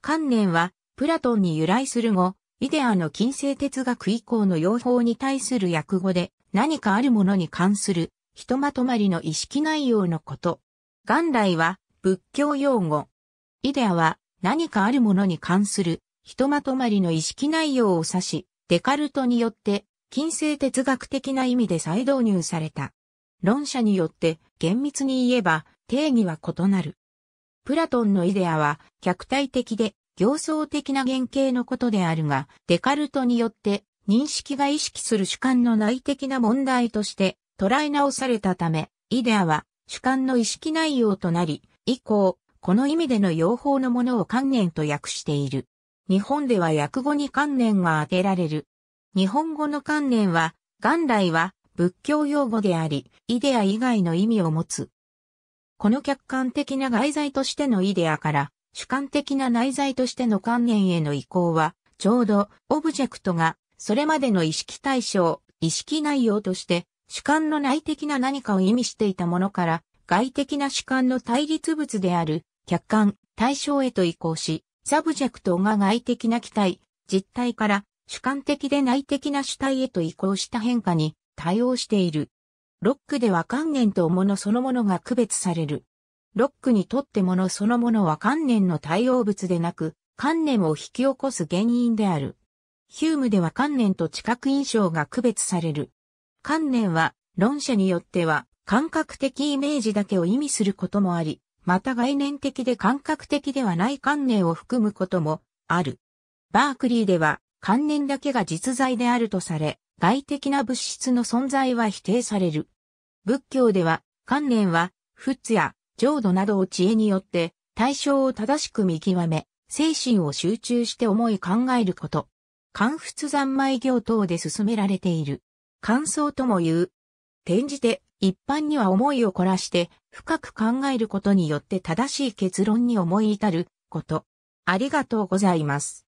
観念は、プラトンに由来する語、イデアの近世哲学以降の用法に対する訳語で、何かあるものに関する、ひとまとまりの意識内容のこと。元来は、仏教用語。イデアは、何かあるものに関する、ひとまとまりの意識内容を指し、デカルトによって、近世哲学的な意味で再導入された。論者によって、厳密に言えば、定義は異なる。プラトンのイデアは客体的で形相的な原型のことであるが、デカルトによって認識が意識する主観の内的な問題として捉え直されたため、イデアは主観の意識内容となり、以降、この意味での用法のものを観念と訳している。日本では訳語に観念が当てられる。日本語の観念は、元来は仏教用語であり、イデア以外の意味を持つ。この客観的な外在としてのイデアから、主観的な内在としての観念への移行は、ちょうど、オブジェクトが、それまでの意識対象、意識内容として、主観の内的な何かを意味していたものから、外的な主観の対立物である、客観、対象へと移行し、サブジェクトが外的な期待、実体から主観的で内的な主体へと移行した変化に対応している。ロックでは観念と物そのものが区別される。ロックにとって物そのものは観念の対応物でなく、観念を引き起こす原因である。ヒュームでは観念と知覚印象が区別される。観念は、論者によっては、感覚的イメージだけを意味することもあり、また概念的で感覚的ではない観念を含むこともある。バークリーでは、観念だけが実在であるとされ、外的な物質の存在は否定される。仏教では、観念は、仏や浄土などを知恵によって対象を正しく見極め、精神を集中して思い考えること。観仏三昧行等で進められている。感想とも言う。転じて、一般には思いを凝らして、深く考えることによって正しい結論に思い至ること。ありがとうございます。